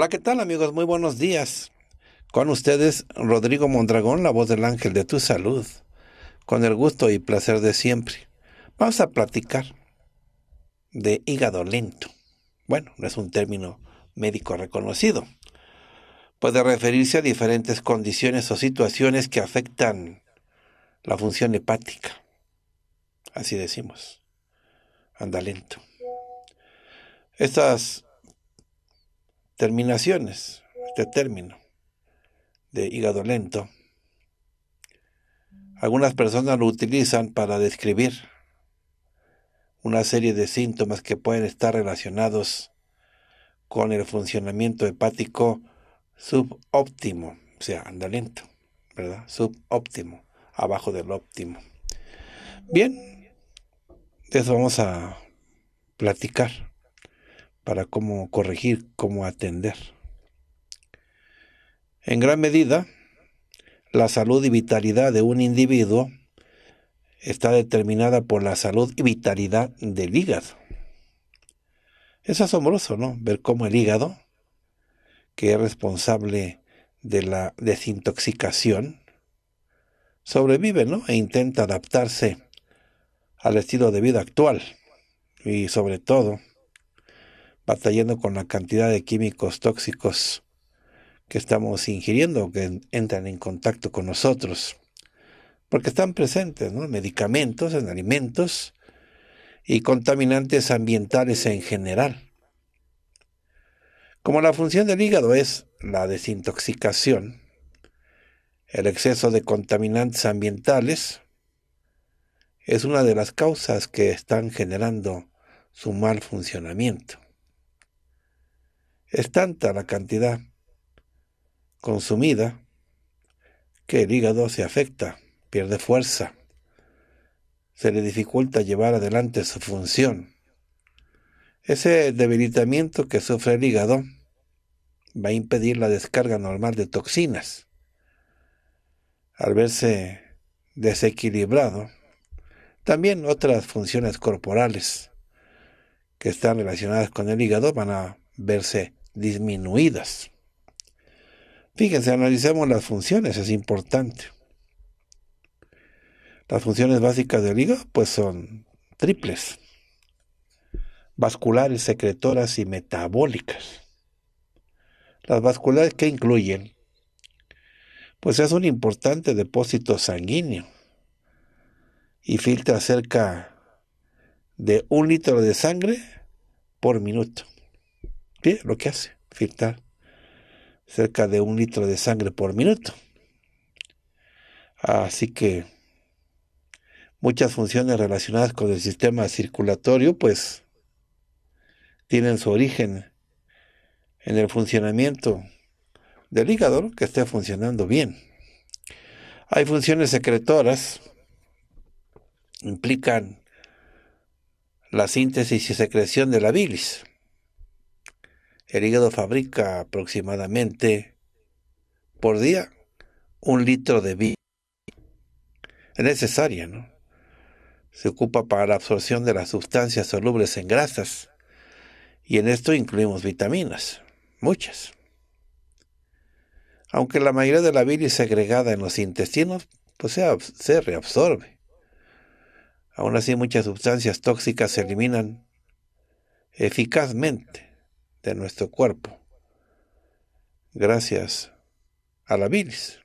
Hola, ¿qué tal amigos? Muy buenos días. Con ustedes, Rodrigo Mondragón, la voz del ángel de tu salud, con el gusto y placer de siempre. Vamos a platicar de hígado lento. Bueno, no es un término médico reconocido. Puede referirse a diferentes condiciones o situaciones que afectan la función hepática. Así decimos. Anda lento. Estas terminaciones, este término de hígado lento. Algunas personas lo utilizan para describir una serie de síntomas que pueden estar relacionados con el funcionamiento hepático subóptimo, o sea, anda lento, ¿verdad? Subóptimo, abajo del óptimo. Bien, de eso vamos a platicar para cómo corregir, cómo atender. En gran medida, la salud y vitalidad de un individuo está determinada por la salud y vitalidad del hígado. Es asombroso, ¿no? Ver cómo el hígado, que es responsable de la desintoxicación, sobrevive, ¿no? E intenta adaptarse al estilo de vida actual y sobre todo batallando con la cantidad de químicos tóxicos que estamos ingiriendo, que entran en contacto con nosotros, porque están presentes, ¿no? Medicamentos en alimentos y contaminantes ambientales en general. Como la función del hígado es la desintoxicación, el exceso de contaminantes ambientales es una de las causas que están generando su mal funcionamiento. Es tanta la cantidad consumida que el hígado se afecta, pierde fuerza, se le dificulta llevar adelante su función. Ese debilitamiento que sufre el hígado va a impedir la descarga normal de toxinas. Al verse desequilibrado, también otras funciones corporales que están relacionadas con el hígado van a verse disminuidas. Fíjense, analicemos las funciones, es importante. Las funciones básicas del hígado pues son triples, vasculares, secretoras y metabólicas. Las vasculares que incluyen, pues es un importante depósito sanguíneo y filtra cerca de un litro de sangre por minuto lo que hace, filtrar cerca de un litro de sangre por minuto. Así que muchas funciones relacionadas con el sistema circulatorio, pues, tienen su origen en el funcionamiento del hígado que esté funcionando bien. Hay funciones secretoras, implican la síntesis y secreción de la bilis. El hígado fabrica aproximadamente por día un litro de vino. Es necesaria, ¿no? Se ocupa para la absorción de las sustancias solubles en grasas. Y en esto incluimos vitaminas, muchas. Aunque la mayoría de la es segregada en los intestinos pues se, se reabsorbe. Aún así muchas sustancias tóxicas se eliminan eficazmente de nuestro cuerpo gracias a la bilis.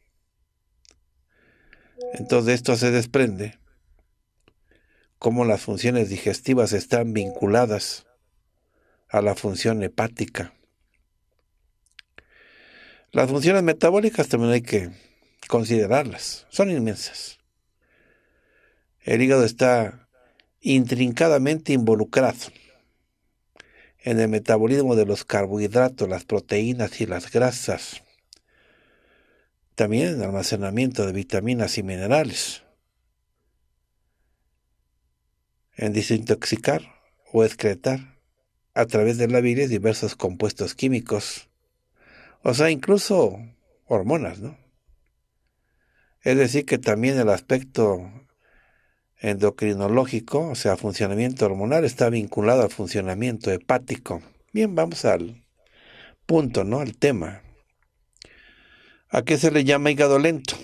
Entonces esto se desprende cómo las funciones digestivas están vinculadas a la función hepática. Las funciones metabólicas también hay que considerarlas, son inmensas. El hígado está intrincadamente involucrado en el metabolismo de los carbohidratos, las proteínas y las grasas. También en el almacenamiento de vitaminas y minerales. En desintoxicar o excretar a través de la diversos compuestos químicos. O sea, incluso hormonas, ¿no? Es decir, que también el aspecto endocrinológico, o sea, funcionamiento hormonal, está vinculado al funcionamiento hepático. Bien, vamos al punto, ¿no? Al tema. ¿A qué se le llama hígado lento?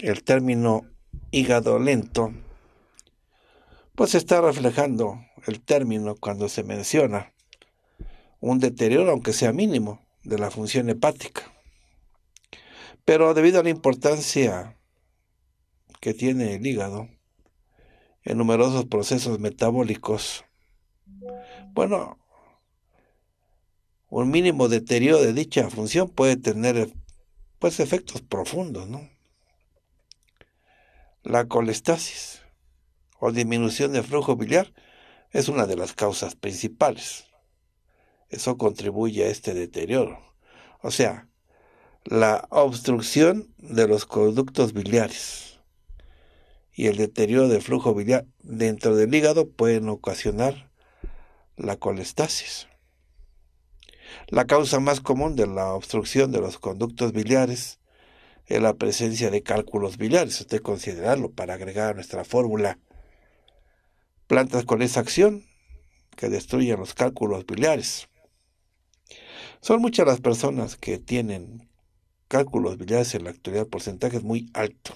El término hígado lento, pues está reflejando el término cuando se menciona un deterioro, aunque sea mínimo, de la función hepática. Pero debido a la importancia que tiene el hígado, en numerosos procesos metabólicos. Bueno, un mínimo deterioro de dicha función puede tener pues efectos profundos, ¿no? La colestasis o disminución del flujo biliar es una de las causas principales. Eso contribuye a este deterioro. O sea, la obstrucción de los conductos biliares y el deterioro del flujo biliar dentro del hígado pueden ocasionar la colestasis. La causa más común de la obstrucción de los conductos biliares es la presencia de cálculos biliares. Usted considerarlo para agregar a nuestra fórmula plantas con esa acción que destruyen los cálculos biliares. Son muchas las personas que tienen cálculos biliares en la actualidad, porcentaje es muy alto.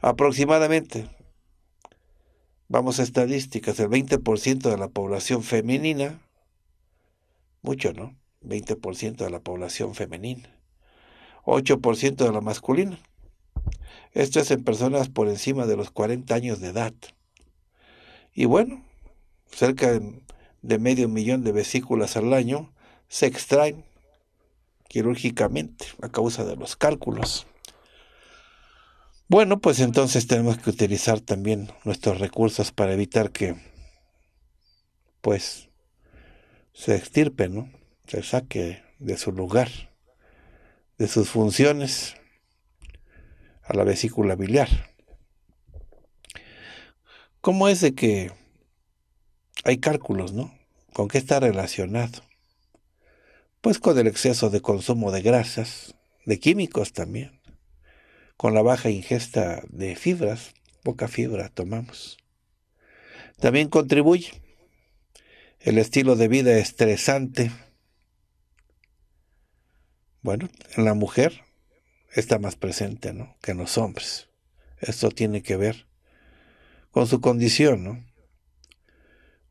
Aproximadamente, vamos a estadísticas, el 20% de la población femenina, mucho, ¿no? 20% de la población femenina, 8% de la masculina. Esto es en personas por encima de los 40 años de edad. Y bueno, cerca de medio millón de vesículas al año se extraen quirúrgicamente a causa de los cálculos. Bueno, pues entonces tenemos que utilizar también nuestros recursos para evitar que, pues, se extirpe, ¿no? Se saque de su lugar, de sus funciones a la vesícula biliar. ¿Cómo es de que hay cálculos, ¿no? ¿Con qué está relacionado? Pues con el exceso de consumo de grasas, de químicos también con la baja ingesta de fibras, poca fibra tomamos. También contribuye el estilo de vida estresante. Bueno, en la mujer está más presente que en los hombres. Esto tiene que ver con su condición, ¿no?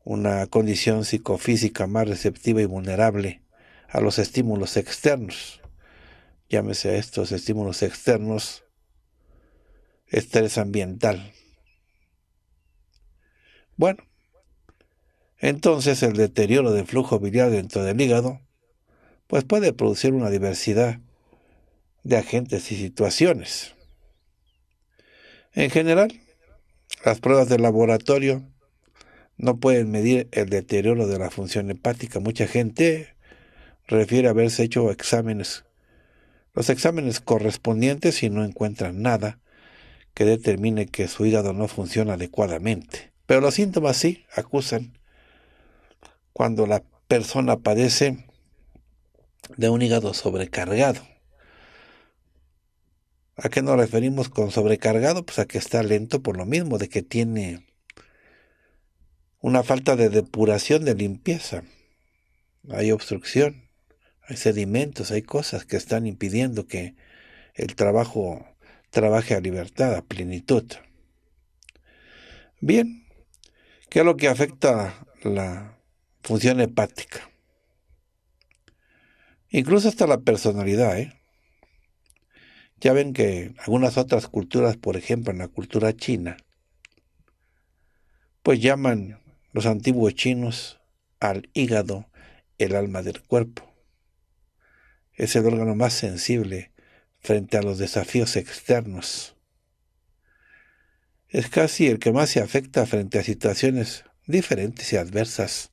una condición psicofísica más receptiva y vulnerable a los estímulos externos. Llámese a estos estímulos externos estrés ambiental. Bueno, entonces el deterioro del flujo biliar dentro del hígado pues puede producir una diversidad de agentes y situaciones. En general, las pruebas de laboratorio no pueden medir el deterioro de la función hepática. Mucha gente refiere a haberse hecho exámenes, los exámenes correspondientes y no encuentran nada que determine que su hígado no funciona adecuadamente. Pero los síntomas sí acusan cuando la persona padece de un hígado sobrecargado. ¿A qué nos referimos con sobrecargado? Pues a que está lento por lo mismo, de que tiene una falta de depuración, de limpieza. Hay obstrucción, hay sedimentos, hay cosas que están impidiendo que el trabajo trabaje a libertad, a plenitud. Bien, ¿qué es lo que afecta la función hepática? Incluso hasta la personalidad. ¿eh? Ya ven que algunas otras culturas, por ejemplo en la cultura china, pues llaman los antiguos chinos al hígado el alma del cuerpo. Es el órgano más sensible frente a los desafíos externos. Es casi el que más se afecta frente a situaciones diferentes y adversas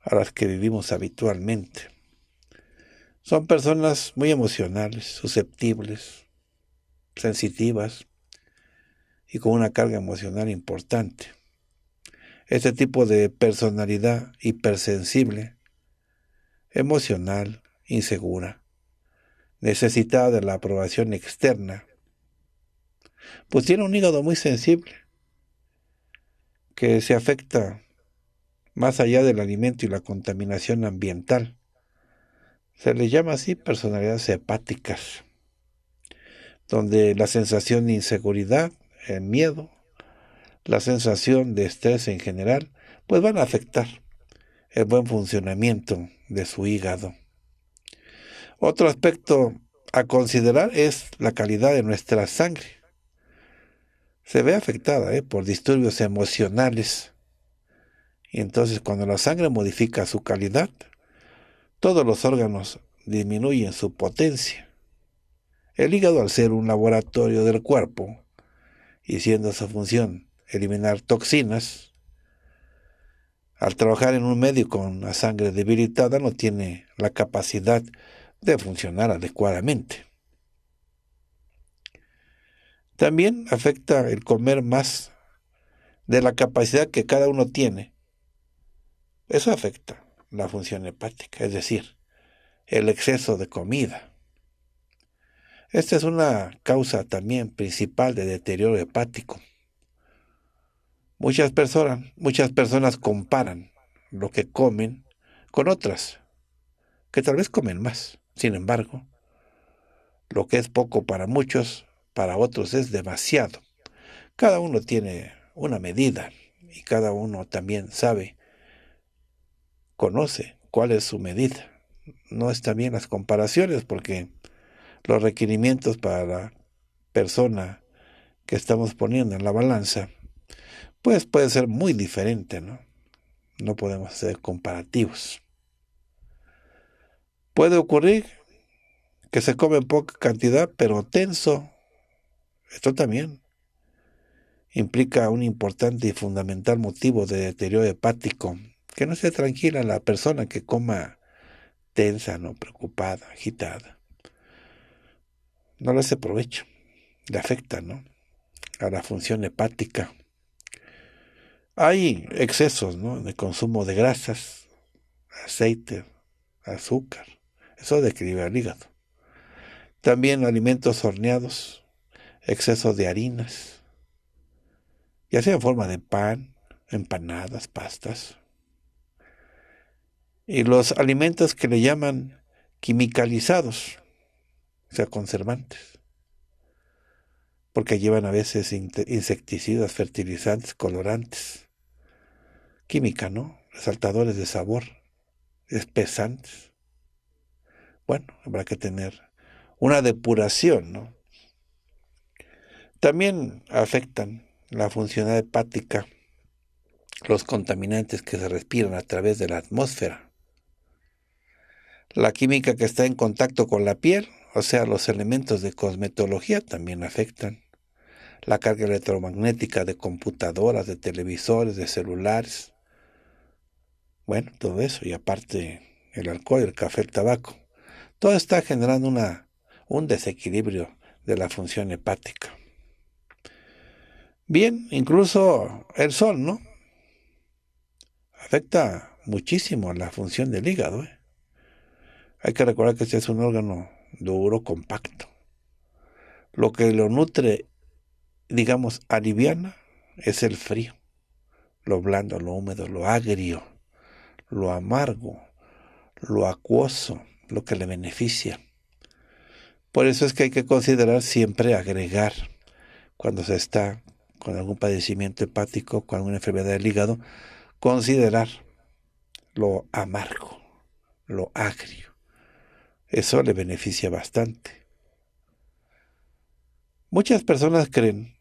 a las que vivimos habitualmente. Son personas muy emocionales, susceptibles, sensitivas y con una carga emocional importante. Este tipo de personalidad hipersensible, emocional, insegura, necesitaba de la aprobación externa, pues tiene un hígado muy sensible, que se afecta más allá del alimento y la contaminación ambiental. Se le llama así personalidades hepáticas, donde la sensación de inseguridad, el miedo, la sensación de estrés en general, pues van a afectar el buen funcionamiento de su hígado. Otro aspecto a considerar es la calidad de nuestra sangre. Se ve afectada ¿eh? por disturbios emocionales. Y entonces cuando la sangre modifica su calidad, todos los órganos disminuyen su potencia. El hígado, al ser un laboratorio del cuerpo y siendo su función eliminar toxinas, al trabajar en un medio con la sangre debilitada no tiene la capacidad de de funcionar adecuadamente. También afecta el comer más de la capacidad que cada uno tiene. Eso afecta la función hepática, es decir, el exceso de comida. Esta es una causa también principal de deterioro hepático. Muchas personas, muchas personas comparan lo que comen con otras, que tal vez comen más. Sin embargo, lo que es poco para muchos, para otros es demasiado. Cada uno tiene una medida y cada uno también sabe, conoce cuál es su medida. No están bien las comparaciones porque los requerimientos para la persona que estamos poniendo en la balanza, pues puede ser muy diferente, ¿no? No podemos ser comparativos. Puede ocurrir que se come en poca cantidad, pero tenso. Esto también implica un importante y fundamental motivo de deterioro hepático. Que no sea tranquila la persona que coma tensa, no preocupada, agitada. No le hace provecho, le afecta, ¿no? A la función hepática. Hay excesos, ¿no? En consumo de grasas, aceite, azúcar eso describe al hígado. También alimentos horneados, exceso de harinas, ya sea en forma de pan, empanadas, pastas. Y los alimentos que le llaman quimicalizados, o sea, conservantes porque llevan a veces insecticidas, fertilizantes, colorantes, química, ¿no? Resaltadores de sabor, espesantes bueno, habrá que tener una depuración, ¿no? También afectan la función hepática los contaminantes que se respiran a través de la atmósfera. La química que está en contacto con la piel, o sea, los elementos de cosmetología también afectan. La carga electromagnética de computadoras, de televisores, de celulares. Bueno, todo eso y aparte el alcohol, el café, el tabaco. Todo está generando un desequilibrio de la función hepática. Bien, incluso el sol, ¿no? Afecta muchísimo la función del hígado. ¿eh? Hay que recordar que este es un órgano duro, compacto. Lo que lo nutre, digamos, aliviana, es el frío. Lo blando, lo húmedo, lo agrio, lo amargo, lo acuoso, lo que le beneficia. Por eso es que hay que considerar siempre agregar cuando se está con algún padecimiento hepático, con alguna enfermedad del hígado, considerar lo amargo, lo agrio. Eso le beneficia bastante. Muchas personas creen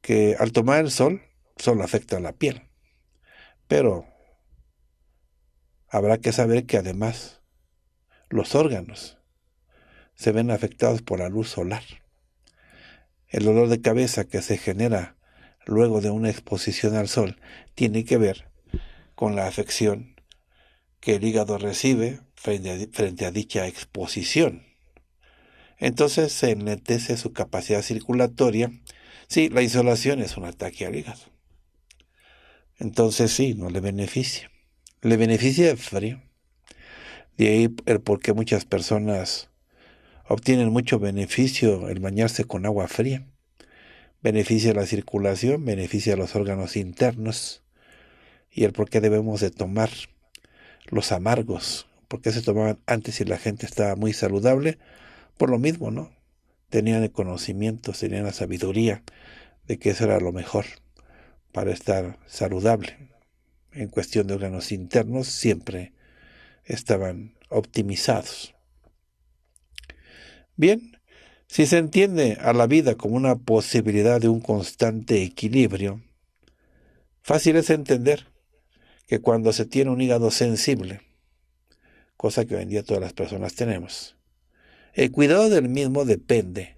que al tomar el sol solo afecta a la piel, pero Habrá que saber que además los órganos se ven afectados por la luz solar. El dolor de cabeza que se genera luego de una exposición al sol tiene que ver con la afección que el hígado recibe frente a, dicha exposición. Entonces se enlentece su capacidad circulatoria. Sí, la insolación es un ataque al hígado. Entonces sí, no le beneficia le beneficia el frío. De ahí el por qué muchas personas obtienen mucho beneficio el bañarse con agua fría. Beneficia la circulación, beneficia los órganos internos y el por qué debemos de tomar los amargos, porque se tomaban antes si la gente estaba muy saludable, por lo mismo, ¿no? Tenían el conocimiento, tenían la sabiduría de que eso era lo mejor para estar saludable en cuestión de órganos internos siempre estaban optimizados. Bien, si se entiende a la vida como una posibilidad de un constante equilibrio, fácil es entender que cuando se tiene un hígado sensible, cosa que hoy en día todas las personas tenemos, el cuidado del mismo depende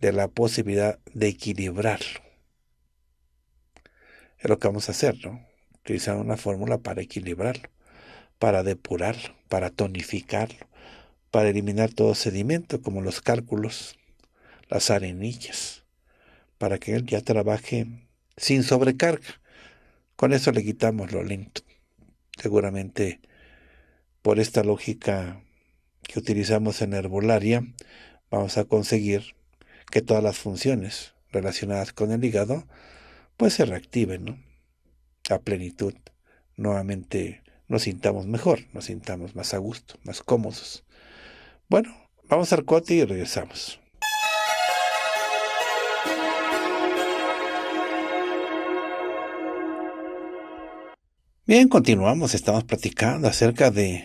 de la posibilidad de equilibrarlo. Es lo que vamos a hacer, ¿no? utilizar una fórmula para equilibrarlo, para depurarlo, para tonificarlo, para eliminar todo sedimento, como los cálculos, las arenillas, para que él ya trabaje sin sobrecarga. Con eso le quitamos lo lento. Seguramente por esta lógica que utilizamos en herbolaria, vamos a conseguir que todas las funciones relacionadas con el hígado pues se reactiven, ¿no? plenitud, nuevamente nos sintamos mejor, nos sintamos más a gusto, más cómodos. Bueno, vamos al cote y regresamos. Bien, continuamos, estamos platicando acerca de,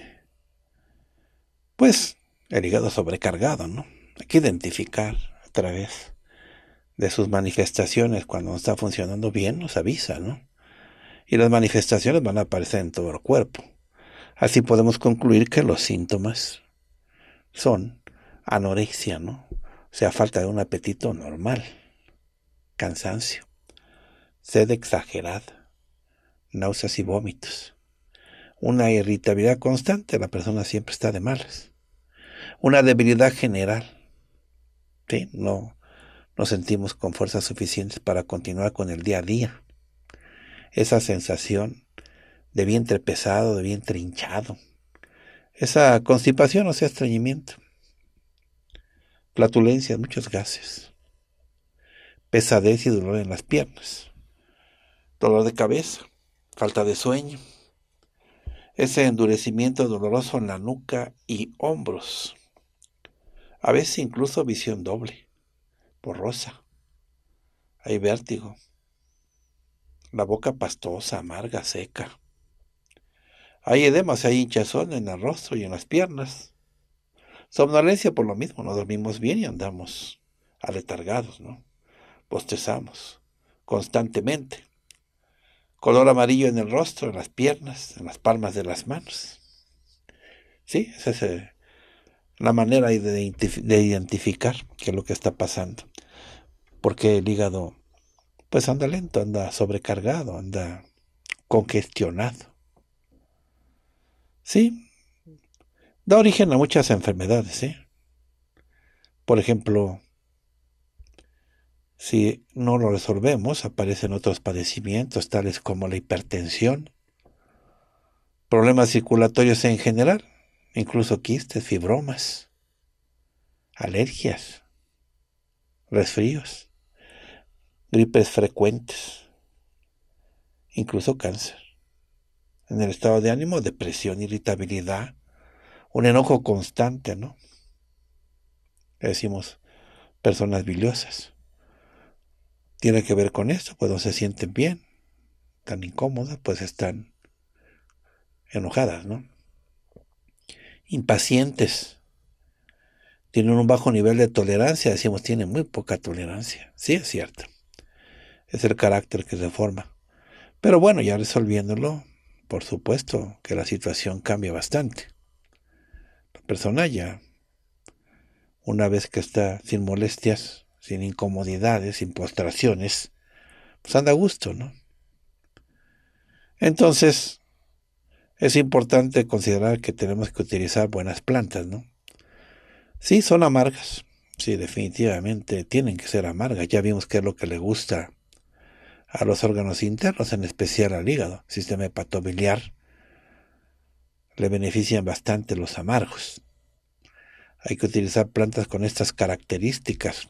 pues, el hígado sobrecargado, ¿no? Hay que identificar a través de sus manifestaciones cuando no está funcionando bien, nos avisa, ¿no? y las manifestaciones van a aparecer en todo el cuerpo. Así podemos concluir que los síntomas son anorexia, ¿no? O sea, falta de un apetito normal, cansancio, sed exagerada, náuseas y vómitos, una irritabilidad constante, la persona siempre está de malas, una debilidad general, ¿sí? No nos sentimos con fuerzas suficientes para continuar con el día a día esa sensación de vientre pesado, de vientre hinchado, esa constipación, o sea, estreñimiento, flatulencia, muchos gases, pesadez y dolor en las piernas, dolor de cabeza, falta de sueño, ese endurecimiento doloroso en la nuca y hombros, a veces incluso visión doble, borrosa, hay vértigo, la boca pastosa, amarga, seca. Hay edemas, hay hinchazón en el rostro y en las piernas. Somnolencia por lo mismo, no dormimos bien y andamos aletargados, ¿no? Bostezamos constantemente. Color amarillo en el rostro, en las piernas, en las palmas de las manos. Sí, esa es eh, la manera de identificar qué es lo que está pasando. Porque el hígado pues anda lento, anda sobrecargado, anda congestionado. Sí, da origen a muchas enfermedades. ¿eh? Por ejemplo, si no lo resolvemos, aparecen otros padecimientos tales como la hipertensión, problemas circulatorios en general, incluso quistes, fibromas, alergias, resfríos gripes frecuentes, incluso cáncer. En el estado de ánimo, depresión, irritabilidad, un enojo constante, ¿no? decimos personas biliosas. Tiene que ver con esto, pues no se sienten bien, tan incómodas, pues están enojadas, ¿no? Impacientes. Tienen un bajo nivel de tolerancia, decimos, tienen muy poca tolerancia. Sí, es cierto es el carácter que se forma. Pero bueno, ya resolviéndolo, por supuesto que la situación cambia bastante. La persona ya, una vez que está sin molestias, sin incomodidades, sin postraciones, pues anda a gusto, ¿no? Entonces, es importante considerar que tenemos que utilizar buenas plantas, ¿no? Sí, son amargas. Sí, definitivamente tienen que ser amargas. Ya vimos qué es lo que le gusta a los órganos internos, en especial al hígado, sistema hepatobiliar. Le benefician bastante los amargos. Hay que utilizar plantas con estas características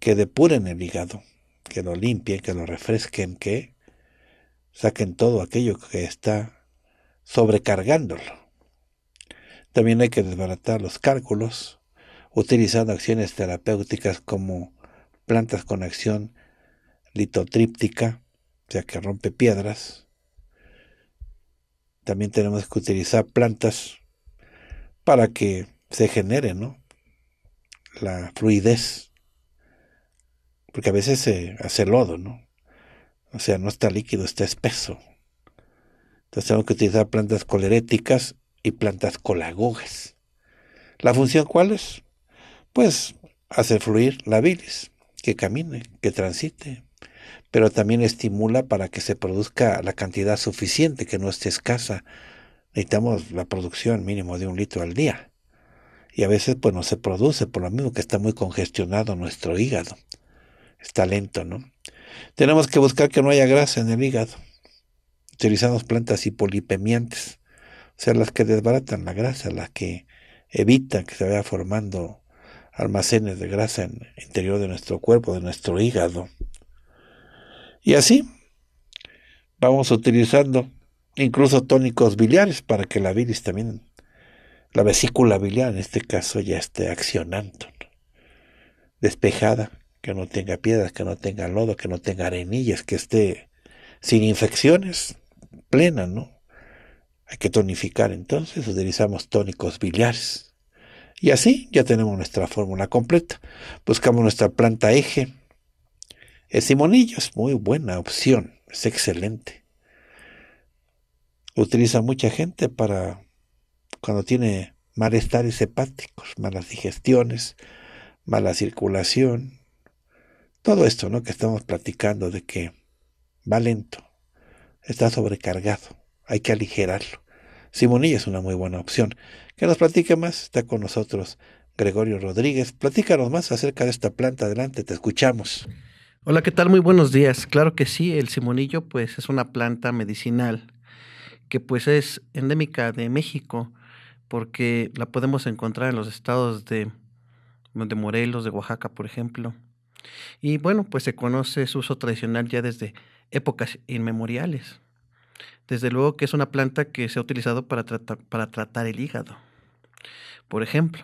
que depuren el hígado, que lo limpien, que lo refresquen, que saquen todo aquello que está sobrecargándolo. También hay que desbaratar los cálculos utilizando acciones terapéuticas como plantas con acción litotríptica, o sea que rompe piedras. También tenemos que utilizar plantas para que se genere ¿no? la fluidez. Porque a veces se hace lodo, ¿no? O sea, no está líquido, está espeso. Entonces tenemos que utilizar plantas coleréticas y plantas colagogas. ¿La función cuál es? Pues hacer fluir la bilis, que camine, que transite, pero también estimula para que se produzca la cantidad suficiente, que no esté escasa. Necesitamos la producción mínimo de un litro al día. Y a veces pues no se produce, por lo mismo que está muy congestionado nuestro hígado. Está lento, ¿no? Tenemos que buscar que no haya grasa en el hígado. Utilizamos plantas hipolipemiantes, o sea, las que desbaratan la grasa, las que evitan que se vaya formando almacenes de grasa en el interior de nuestro cuerpo, de nuestro hígado. Y así vamos utilizando incluso tónicos biliares para que la bilis también, la vesícula biliar en este caso ya esté accionando, despejada, que no tenga piedras, que no tenga lodo, que no tenga arenillas, que esté sin infecciones, plena, ¿no? Hay que tonificar entonces, utilizamos tónicos biliares. Y así ya tenemos nuestra fórmula completa. Buscamos nuestra planta eje, Simonillo es muy buena opción, es excelente. Utiliza mucha gente para cuando tiene malestares hepáticos, malas digestiones, mala circulación, todo esto que estamos platicando de que va lento, está sobrecargado, hay que aligerarlo. Simonilla es una muy buena opción. Que nos platique más, está con nosotros Gregorio Rodríguez. Platícanos más acerca de esta planta. Adelante, te escuchamos. Hola, ¿qué tal? Muy buenos días. Claro que sí, el simonillo pues es una planta medicinal que pues es endémica de México porque la podemos encontrar en los estados de, de Morelos, de Oaxaca, por ejemplo. Y bueno, pues se conoce su uso tradicional ya desde épocas inmemoriales. Desde luego que es una planta que se ha utilizado para, tratar, para tratar el hígado. Por ejemplo,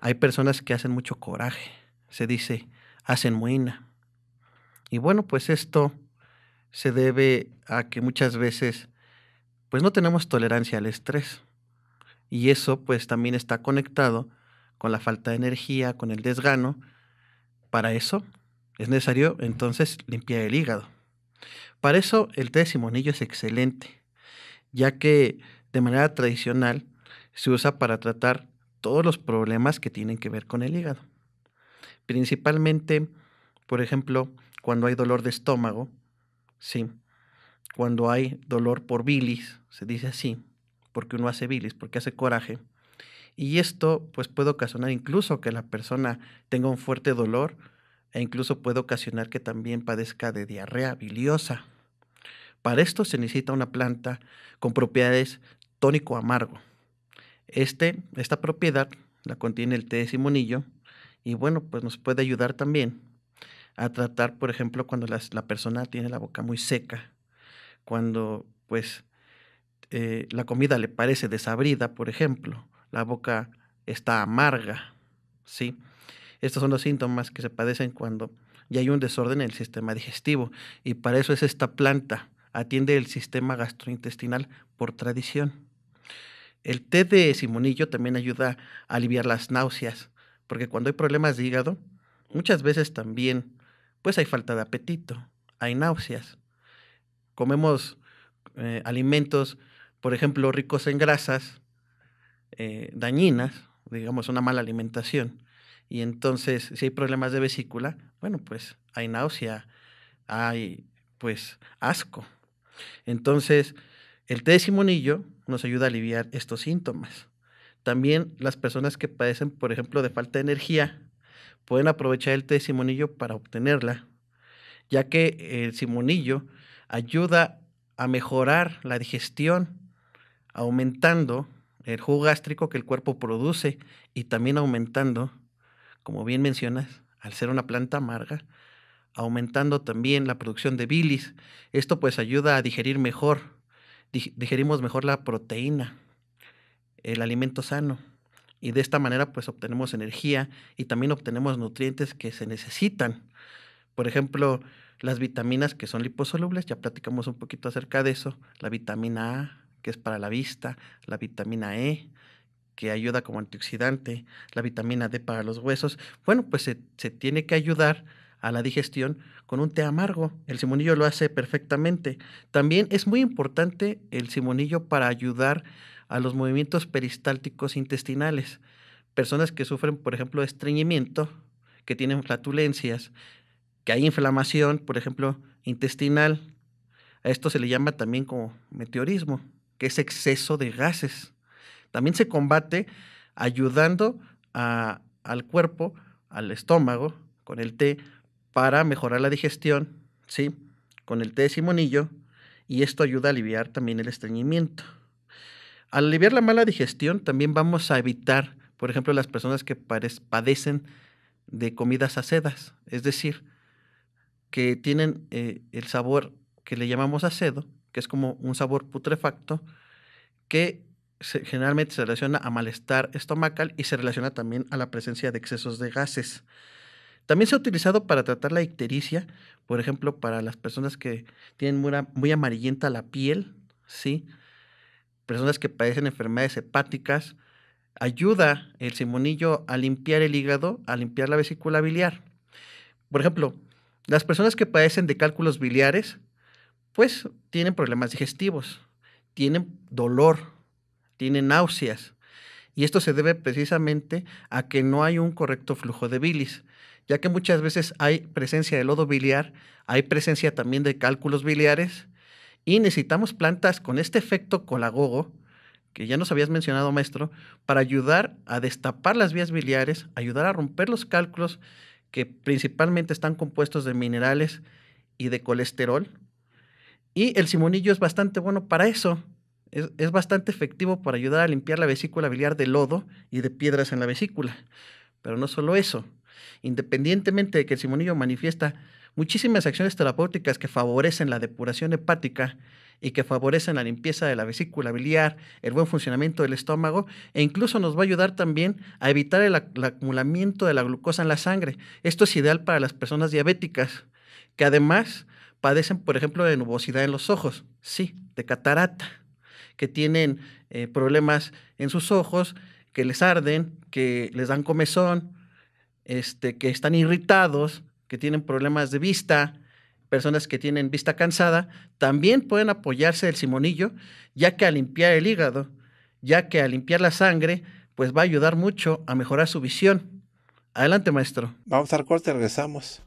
hay personas que hacen mucho coraje, se dice, hacen muina y bueno, pues esto se debe a que muchas veces pues no tenemos tolerancia al estrés. Y eso pues también está conectado con la falta de energía, con el desgano. Para eso es necesario entonces limpiar el hígado. Para eso el té de simonillo es excelente, ya que de manera tradicional se usa para tratar todos los problemas que tienen que ver con el hígado. Principalmente, por ejemplo, cuando hay dolor de estómago, sí. Cuando hay dolor por bilis, se dice así, porque uno hace bilis, porque hace coraje. Y esto pues puede ocasionar incluso que la persona tenga un fuerte dolor e incluso puede ocasionar que también padezca de diarrea biliosa. Para esto se necesita una planta con propiedades tónico amargo. Este, esta propiedad la contiene el té de simonillo y bueno, pues nos puede ayudar también a tratar, por ejemplo, cuando la persona tiene la boca muy seca, cuando pues eh, la comida le parece desabrida, por ejemplo, la boca está amarga, ¿sí? Estos son los síntomas que se padecen cuando ya hay un desorden en el sistema digestivo y para eso es esta planta, atiende el sistema gastrointestinal por tradición. El té de simonillo también ayuda a aliviar las náuseas, porque cuando hay problemas de hígado, muchas veces también pues hay falta de apetito, hay náuseas. Comemos eh, alimentos, por ejemplo, ricos en grasas eh, dañinas, digamos una mala alimentación. Y entonces, si hay problemas de vesícula, bueno, pues hay náusea, hay pues asco. Entonces, el té de simonillo nos ayuda a aliviar estos síntomas. También las personas que padecen, por ejemplo, de falta de energía, pueden aprovechar el té de simonillo para obtenerla, ya que el simonillo ayuda a mejorar la digestión, aumentando el jugo gástrico que el cuerpo produce y también aumentando, como bien mencionas, al ser una planta amarga, aumentando también la producción de bilis. Esto pues ayuda a digerir mejor, digerimos mejor la proteína, el alimento sano y de esta manera pues obtenemos energía y también obtenemos nutrientes que se necesitan. Por ejemplo, las vitaminas que son liposolubles, ya platicamos un poquito acerca de eso, la vitamina A, que es para la vista, la vitamina E, que ayuda como antioxidante, la vitamina D para los huesos. Bueno, pues se, se tiene que ayudar a la digestión con un té amargo. El simonillo lo hace perfectamente. También es muy importante el simonillo para ayudar a los movimientos peristálticos intestinales. Personas que sufren, por ejemplo, estreñimiento, que tienen flatulencias, que hay inflamación, por ejemplo, intestinal. A esto se le llama también como meteorismo, que es exceso de gases. También se combate ayudando al cuerpo, al estómago, con el té, para mejorar la digestión, ¿sí? Con el té de simonillo, y esto ayuda a aliviar también el estreñimiento. Al aliviar la mala digestión, también vamos a evitar, por ejemplo, las personas que padecen de comidas acedas, es decir, que tienen eh, el sabor que le llamamos acedo, que es como un sabor putrefacto, que generalmente se relaciona a malestar estomacal y se relaciona también a la presencia de excesos de gases. También se ha utilizado para tratar la ictericia, por ejemplo, para las personas que tienen muy, muy amarillenta la piel, ¿sí? personas que padecen enfermedades hepáticas, ayuda el simonillo a limpiar el hígado, a limpiar la vesícula biliar. Por ejemplo, las personas que padecen de cálculos biliares, pues tienen problemas digestivos, tienen dolor, tienen náuseas. Y esto se debe precisamente a que no hay un correcto flujo de bilis, ya que muchas veces hay presencia de lodo biliar, hay presencia también de cálculos biliares y necesitamos plantas con este efecto colagogo, que ya nos habías mencionado, maestro, para ayudar a destapar las vías biliares, ayudar a romper los cálculos que principalmente están compuestos de minerales y de colesterol. Y el simonillo es bastante bueno para eso. Es, bastante efectivo para ayudar a limpiar la vesícula biliar de lodo y de piedras en la vesícula. Pero no solo eso. Independientemente de que el simonillo manifiesta muchísimas acciones terapéuticas que favorecen la depuración hepática y que favorecen la limpieza de la vesícula biliar, el buen funcionamiento del estómago e incluso nos va a ayudar también a evitar el, acumulamiento de la glucosa en la sangre. Esto es ideal para las personas diabéticas que además padecen, por ejemplo, de nubosidad en los ojos, sí, de catarata, que tienen eh, problemas en sus ojos, que les arden, que les dan comezón, este, que están irritados, que tienen problemas de vista, personas que tienen vista cansada, también pueden apoyarse del simonillo, ya que a limpiar el hígado, ya que al limpiar la sangre, pues va a ayudar mucho a mejorar su visión. Adelante, maestro. Vamos al corte, regresamos.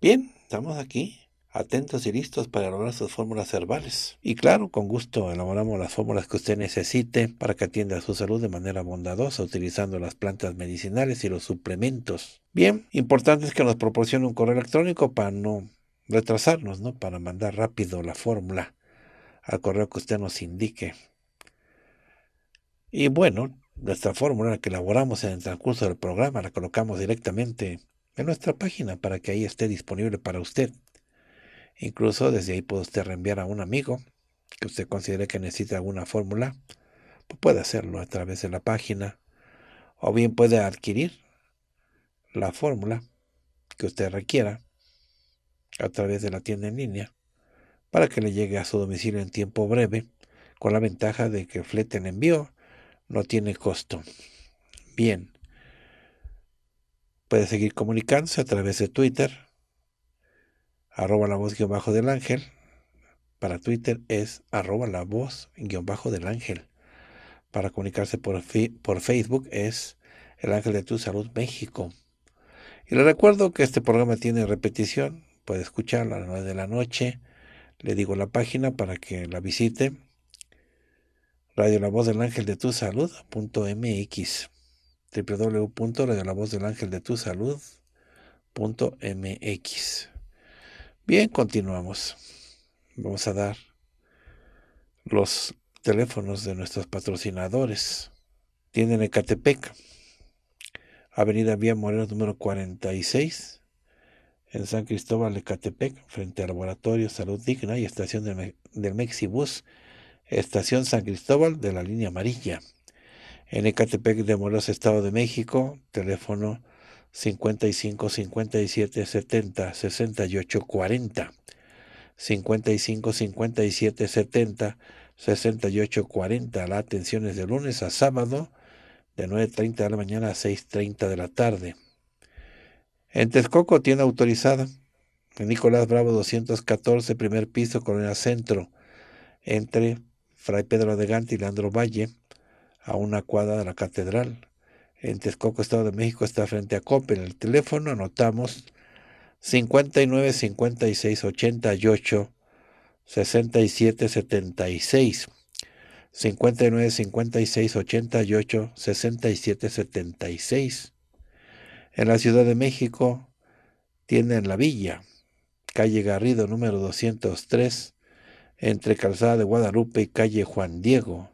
Bien, estamos aquí atentos y listos para elaborar sus fórmulas herbales. Y claro, con gusto elaboramos las fórmulas que usted necesite para que atienda a su salud de manera bondadosa utilizando las plantas medicinales y los suplementos. Bien, importante es que nos proporcione un correo electrónico para no retrasarnos, ¿no? Para mandar rápido la fórmula al correo que usted nos indique. Y bueno, nuestra fórmula que elaboramos en el transcurso del programa la colocamos directamente en nuestra página para que ahí esté disponible para usted. Incluso desde ahí puede usted reenviar a un amigo que usted considere que necesita alguna fórmula. Pues puede hacerlo a través de la página. O bien puede adquirir la fórmula que usted requiera a través de la tienda en línea para que le llegue a su domicilio en tiempo breve, con la ventaja de que flete en envío no tiene costo. Bien, puede seguir comunicándose a través de Twitter, arroba la voz guión bajo del ángel. Para Twitter es arroba la voz guión bajo del ángel. Para comunicarse por, por Facebook es el ángel de tu salud México. Y le recuerdo que este programa tiene repetición, puede escucharlo a las 9 de la noche. Le digo la página para que la visite. Radio La Voz del Ángel de Tu Salud punto MX www.radiolavozdel.angeldetusalud.mx Bien, continuamos. Vamos a dar los teléfonos de nuestros patrocinadores. Tienen Ecatepec, Avenida Vía Morelos número 46, en San Cristóbal, Ecatepec, frente al Laboratorio Salud Digna y estación del, del Mexibus, estación San Cristóbal de la línea amarilla. En Ecatepec de Morelos, Estado de México, teléfono 55 57 70 68 40. 55 57 70 68 40. La atención es de lunes a sábado de 9.30 de la mañana a 6.30 de la tarde. En Texcoco, tienda autorizada. En Nicolás Bravo 214, primer piso, Colonia Centro, entre Fray Pedro de Gante y Leandro Valle, a una cuadra de la catedral en Texcoco, Estado de México, está frente a En El teléfono anotamos 59 56 88 67 76. 59 56 88 67 76. En la Ciudad de México en la villa, calle Garrido número 203, entre Calzada de Guadalupe y calle Juan Diego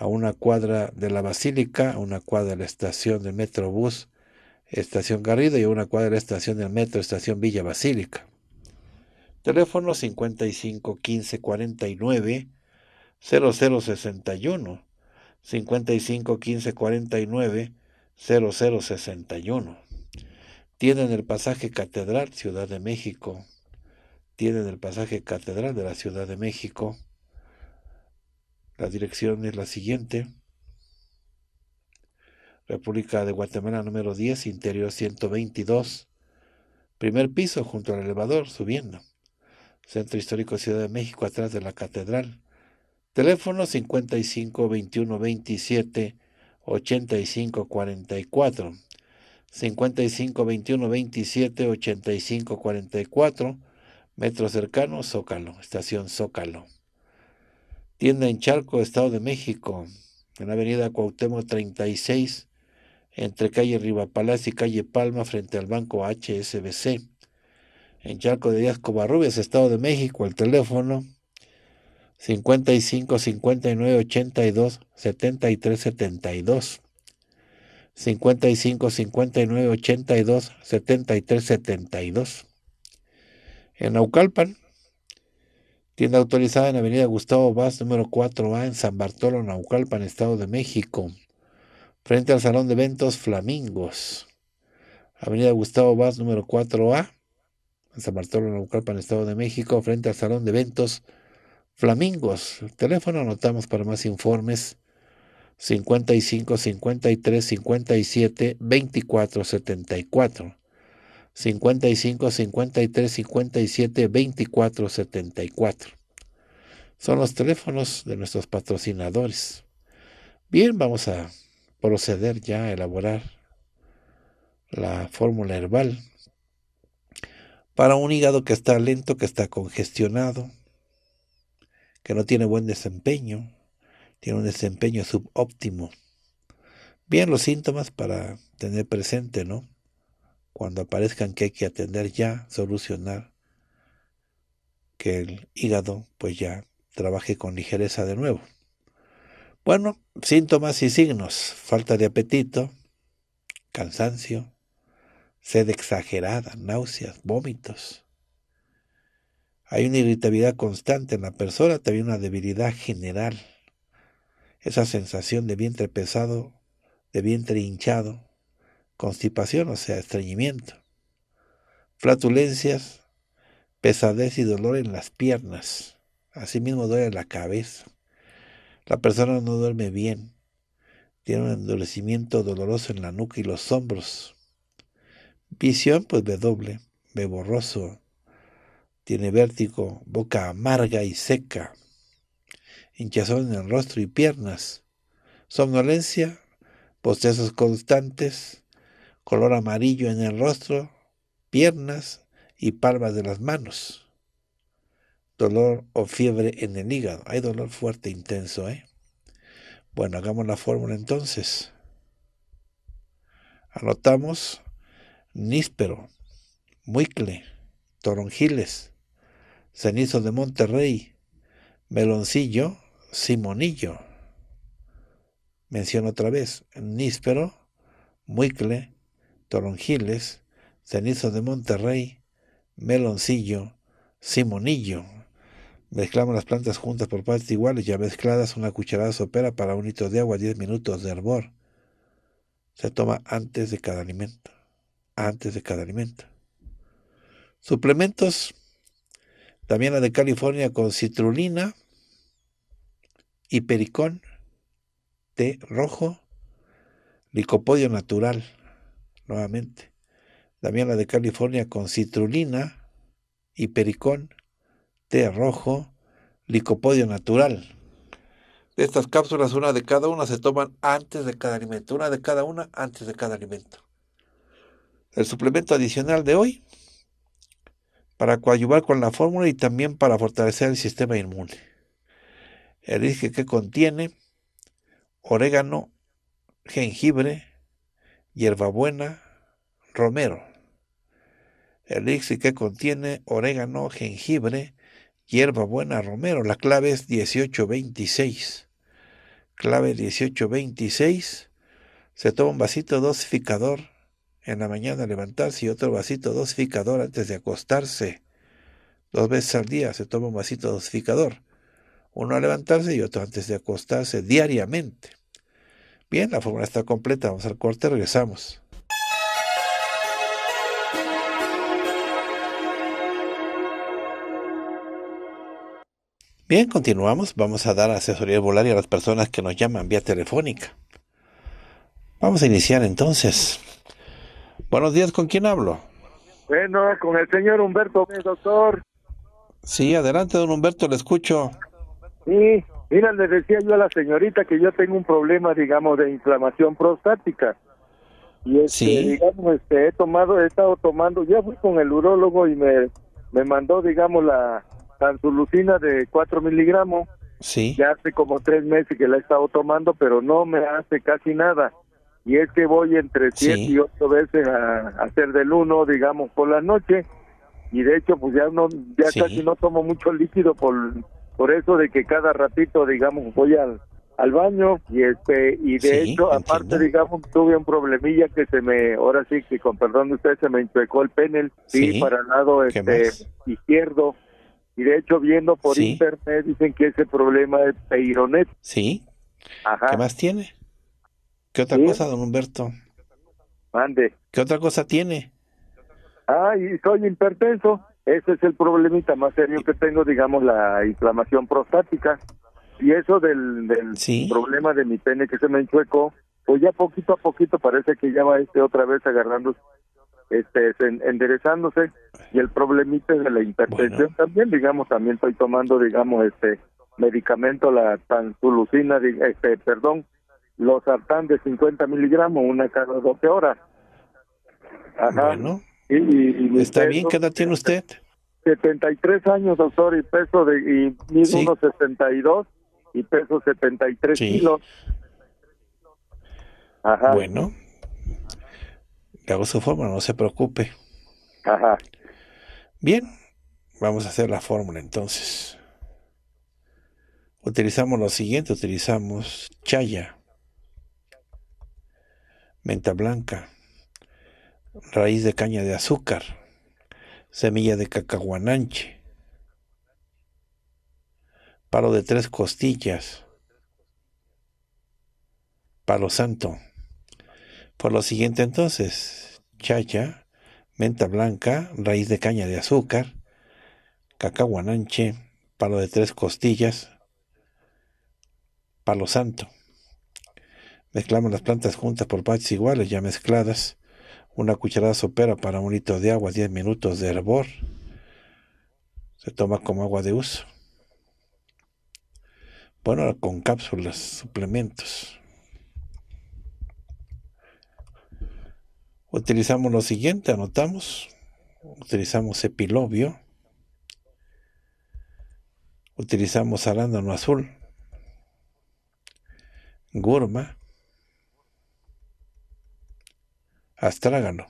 a una cuadra de la Basílica, a una cuadra de la estación del Metrobús, estación Garrido, y a una cuadra de la estación del Metro, estación Villa Basílica. Teléfono 55 15 0061. 55 15 0061. Tienen el pasaje Catedral, Ciudad de México. Tienen el pasaje Catedral de la Ciudad de México. La dirección es la siguiente. República de Guatemala número 10, interior 122. Primer piso junto al elevador, subiendo. Centro Histórico Ciudad de México, atrás de la catedral. Teléfono 55 21 27 85 44. 55 21 27 85 44. Metro cercano, Zócalo, estación Zócalo tienda en Charco, Estado de México, en la avenida Cuauhtémoc 36, entre calle Rivapalaz y calle Palma, frente al banco HSBC. En Charco de Díaz Covarrubias, Estado de México, el teléfono 55 59 82 73 72. 55 59 82 73 72. En Naucalpan, Tienda autorizada en Avenida Gustavo Vaz, número 4A, en San Bartolo, Naucalpan, Estado de México. Frente al Salón de Eventos Flamingos. Avenida Gustavo Vaz, número 4A, en San Bartolo, Naucalpan, Estado de México. Frente al Salón de Eventos Flamingos. teléfono anotamos para más informes. 55 53 57 24 74. 55, 53, 57, 24, 74. Son los teléfonos de nuestros patrocinadores. Bien, vamos a proceder ya a elaborar la fórmula herbal para un hígado que está lento, que está congestionado, que no tiene buen desempeño, tiene un desempeño subóptimo. Bien, los síntomas para tener presente, ¿no? cuando aparezcan que hay que atender ya, solucionar, que el hígado pues ya trabaje con ligereza de nuevo. Bueno, síntomas y signos, falta de apetito, cansancio, sed exagerada, náuseas, vómitos. Hay una irritabilidad constante en la persona, también una debilidad general, esa sensación de vientre pesado, de vientre hinchado, constipación, o sea, estreñimiento, flatulencias, pesadez y dolor en las piernas, asimismo duele la cabeza. La persona no duerme bien, tiene un endurecimiento doloroso en la nuca y los hombros. Visión, pues ve doble, ve borroso, tiene vértigo, boca amarga y seca, hinchazón en el rostro y piernas, somnolencia, bostezos constantes, color amarillo en el rostro, piernas y palmas de las manos. Dolor o fiebre en el hígado. Hay dolor fuerte, intenso, ¿eh? Bueno, hagamos la fórmula entonces. Anotamos níspero, muicle, toronjiles, cenizo de Monterrey, meloncillo, simonillo. Menciono otra vez, níspero, muicle, Toronjiles, Cenizo de Monterrey, Meloncillo, Simonillo. Mezclamos las plantas juntas por partes iguales, ya mezcladas, una cucharada sopera para un litro de agua, 10 minutos de hervor. Se toma antes de cada alimento. Antes de cada alimento. Suplementos. También la de California con citrulina hipericón, té rojo, licopodio natural nuevamente. También la de California con citrulina hipericón, té rojo, licopodio natural. De estas cápsulas, una de cada una se toman antes de cada alimento, una de cada una antes de cada alimento. El suplemento adicional de hoy para coadyuvar con la fórmula y también para fortalecer el sistema inmune. El que contiene orégano, jengibre, hierbabuena, romero. Elixir que contiene orégano, jengibre, hierbabuena, romero. La clave es 1826. Clave 1826. Se toma un vasito dosificador en la mañana levantarse y otro vasito dosificador antes de acostarse. Dos veces al día se toma un vasito dosificador. Uno a levantarse y otro antes de acostarse diariamente. Bien, la fórmula está completa. Vamos al corte, regresamos. Bien, continuamos. Vamos a dar asesoría y a las personas que nos llaman vía telefónica. Vamos a iniciar entonces. Buenos días, ¿con quién hablo? Bueno, con el señor Humberto, doctor. Sí, adelante, don Humberto, le escucho. Sí, Mira, le decía yo a la señorita que yo tengo un problema, digamos, de inflamación prostática. Y es que, digamos, este, he tomado, he estado tomando, ya fui con el urólogo y me, me mandó, digamos, la tanzulucina de 4 miligramos. Sí. Ya hace como tres meses que la he estado tomando, pero no me hace casi nada. Y es que voy entre 7 y 8 veces a, hacer del uno, digamos, por la noche. Y de hecho, pues ya, no, ya casi no tomo mucho líquido por por eso de que cada ratito, digamos, voy al, al baño y este y de hecho aparte digamos tuve un problemilla que se me ahora sí que con perdón de usted se me infectó el penel sí, para el lado este izquierdo y de hecho viendo por internet dicen que ese problema es peironet sí Ajá. qué más tiene qué otra cosa don Humberto mande qué otra cosa tiene ah soy hipertenso ese es el problemita más serio que tengo, digamos, la inflamación prostática. Y eso del, problema de mi pene que se me enchuecó, pues ya poquito a poquito parece que ya va este otra vez agarrando, este, enderezándose. Y el problemita es de la hipertensión también, digamos, también estoy tomando, digamos, este medicamento, la Tansulucina, este, perdón, los sartán de 50 miligramos, una cada 12 horas. Ajá. Y, Está bien, ¿qué edad tiene usted? 73 años, doctor, y peso de y y peso 73 kilos. Bueno, le hago su fórmula, no se preocupe. Ajá. Bien, vamos a hacer la fórmula entonces. Utilizamos lo siguiente, utilizamos chaya, menta blanca, raíz de caña de azúcar, semilla de cacahuananche, palo de tres costillas, palo santo. Por lo siguiente entonces, chaya, menta blanca, raíz de caña de azúcar, cacahuananche, palo de tres costillas, palo santo. Mezclamos las plantas juntas por partes iguales, ya mezcladas una cucharada sopera para un litro de agua, 10 minutos de hervor. Se toma como agua de uso. Bueno, con cápsulas, suplementos. Utilizamos lo siguiente, anotamos. Utilizamos epilobio. Utilizamos arándano azul. Gurma Astrágano,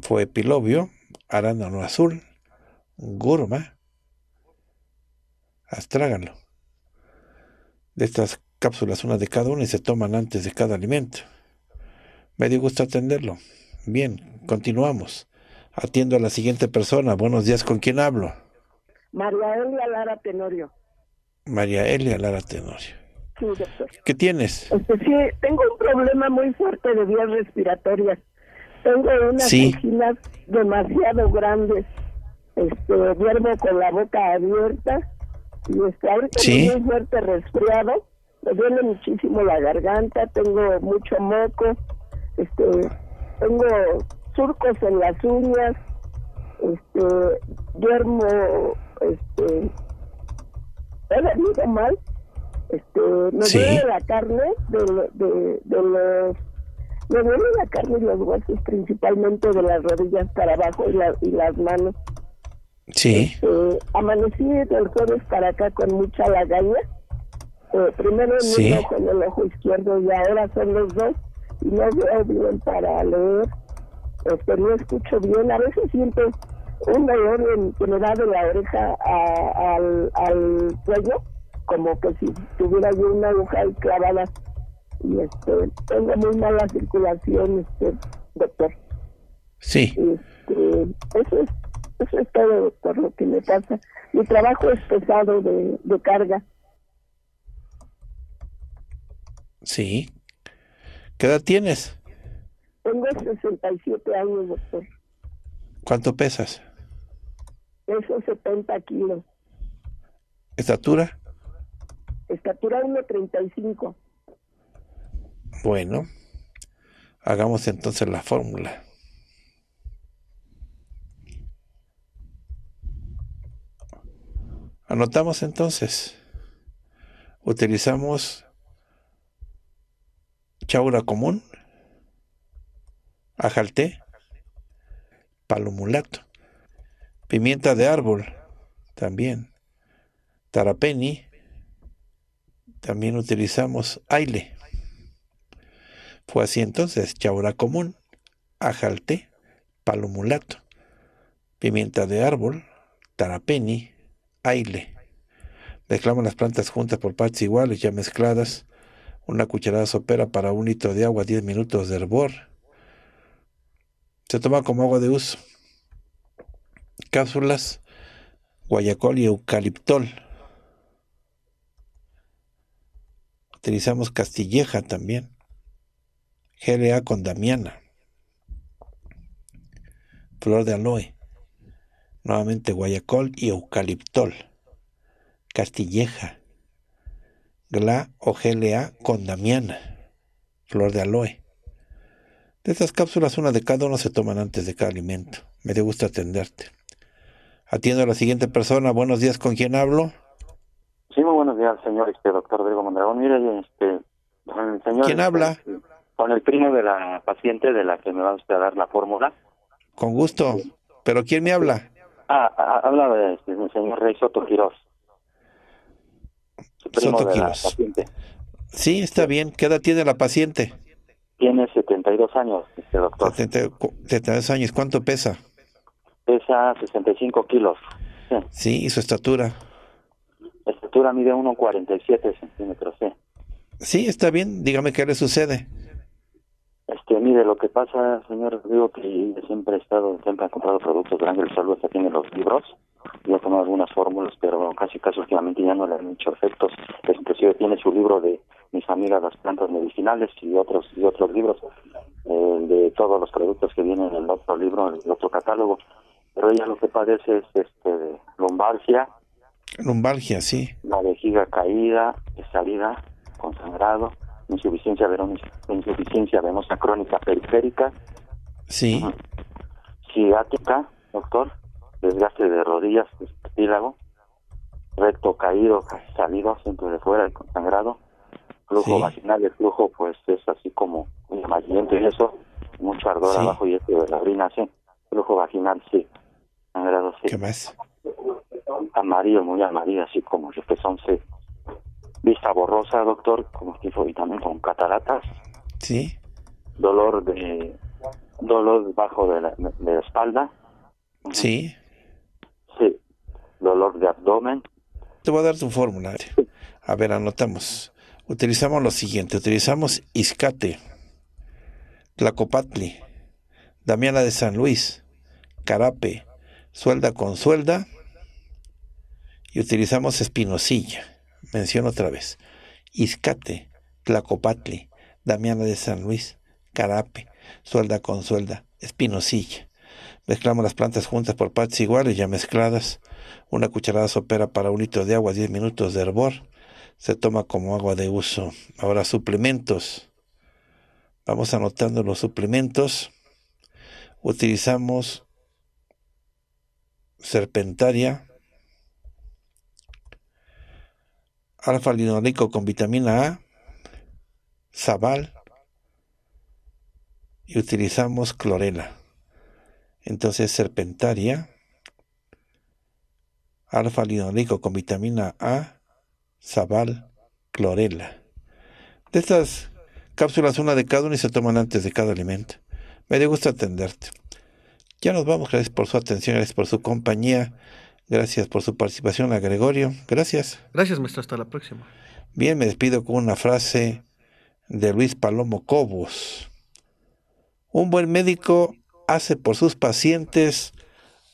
Fue pilobio, arándano azul, gurma, Astrágano. De estas cápsulas, una de cada una, y se toman antes de cada alimento. Me dio gusto atenderlo. Bien, continuamos. Atiendo a la siguiente persona. Buenos días, ¿con quién hablo? María Elia Lara Tenorio. María Elia Lara Tenorio. ¿Qué tienes? Este, sí, tengo un problema muy fuerte de vías respiratorias. Tengo unas sí. demasiado grandes. Este, duermo con la boca abierta y este, muy fuerte resfriado. Me duele muchísimo la garganta, tengo mucho moco, este, tengo surcos en las uñas, este, duermo, este, he mal, este, nos la carne, de, de, los la carne y los huesos principalmente de las rodillas para abajo y, las manos. Sí. Este, amanecí el jueves para acá con mucha lagaña. Eh, primero en el ojo izquierdo y ahora son los dos. Y no veo bien para leer. Este, no escucho bien. A veces siento un dolor en, que me de la oreja al, al cuello como que si tuviera yo una aguja ahí clavada. Y este, tengo muy mala circulación, este, doctor. Sí. Este, eso es eso es todo doctor lo que me pasa. Mi trabajo es pesado de, de carga. Sí. ¿Qué edad tienes? Tengo 67 años, doctor. ¿Cuánto pesas? Peso 70 kilos. ¿Estatura? estatura 1.35. Bueno, hagamos entonces la fórmula. Anotamos entonces. Utilizamos chaura común, ajalté, palomulato, pimienta de árbol también, tarapeni, también utilizamos aile. Fue así entonces chaura común, ajalte, palomulato pimienta de árbol, tarapeni, aile. Mezclamos las plantas juntas por partes iguales, ya mezcladas. Una cucharada sopera para un litro de agua, 10 minutos de hervor. Se toma como agua de uso. Cápsulas, guayacol y eucaliptol. Utilizamos Castilleja también. GLA con Damiana. Flor de aloe. Nuevamente guayacol y eucaliptol. Castilleja. GLA o GLA con Damiana. Flor de aloe. De estas cápsulas, una de cada uno se toman antes de cada alimento. Me gusta atenderte. Atiendo a la siguiente persona. Buenos días, ¿con quién hablo? Sí, muy buenos días, señor este, doctor Diego Mondragón. Mire, este, ¿Quién habla? Este, con el primo de la paciente de la que me va usted a dar la fórmula. Con gusto. ¿Pero quién me habla? Ah, ah, ah habla de, este, señor Rey Soto de Sí, está bien. ¿Qué edad tiene la paciente? Tiene 72 años, este doctor. 72 años. ¿Cuánto pesa? Pesa 65 kilos. Sí, ¿y su estatura? altura mide 1,47 centímetros. ¿sí? está bien. Dígame qué le sucede. Este, mire, lo que pasa, señor, digo que siempre he estado, siempre he comprado productos grandes el Salud, aquí en los libros, Yo he tomado algunas fórmulas, pero casi casi últimamente ya no le han hecho efectos. Es, este, inclusive tiene su libro de mis amigas las plantas medicinales y otros y otros libros, de todos los productos que vienen en el otro libro, en el otro catálogo. Pero ella lo que padece es este, lumbarcia, Lumbalgia, sí. La vejiga caída, salida, con insuficiencia, vemos insuficiencia venosa crónica periférica. Sí. Uh doctor, desgaste de rodillas, espílago recto caído, salido, centro de fuera, el sangrado, flujo vaginal, el flujo pues es así como un amarillento y eso, mucho ardor abajo y esto de la orina, sí, flujo vaginal, sí, sangrado, sí. ¿Qué más? amarillo, muy amarillo, así como yo que son Vista borrosa, doctor, como si y también con cataratas. Sí. Dolor de dolor bajo de la, de espalda. Sí. Sí. Dolor de abdomen. Te voy a dar tu formulario. A ver, anotamos. Utilizamos lo siguiente. Utilizamos Iscate, Tlacopatli, Damiana de San Luis, Carape, Suelda con Suelda, y utilizamos Espinosilla, menciono otra vez, iscate, Tlacopatli, Damiana de San Luis, Carape, Suelda con Suelda, Espinosilla. Mezclamos las plantas juntas por partes iguales, ya mezcladas. Una cucharada sopera para un litro de agua, 10 minutos de hervor. Se toma como agua de uso. Ahora suplementos. Vamos anotando los suplementos. Utilizamos serpentaria, alfa linolico con vitamina A, sabal y utilizamos clorela. Entonces serpentaria, alfa linolico con vitamina A, sabal, clorela. De estas cápsulas, una de cada una y se toman antes de cada alimento. Me gusta atenderte. Ya nos vamos, gracias por su atención, gracias por su compañía. Gracias por su participación Gregorio. Gracias. Gracias, maestro. Hasta la próxima. Bien, me despido con una frase de Luis Palomo Cobos. Un buen médico hace por sus pacientes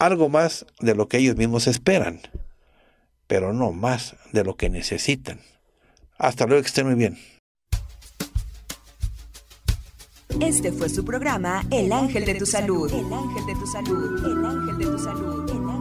algo más de lo que ellos mismos esperan, pero no más de lo que necesitan. Hasta luego, que estén muy bien. Este fue su programa El Ángel de tu Salud. El Ángel de tu Salud. El Ángel de tu Salud. El ángel de tu salud.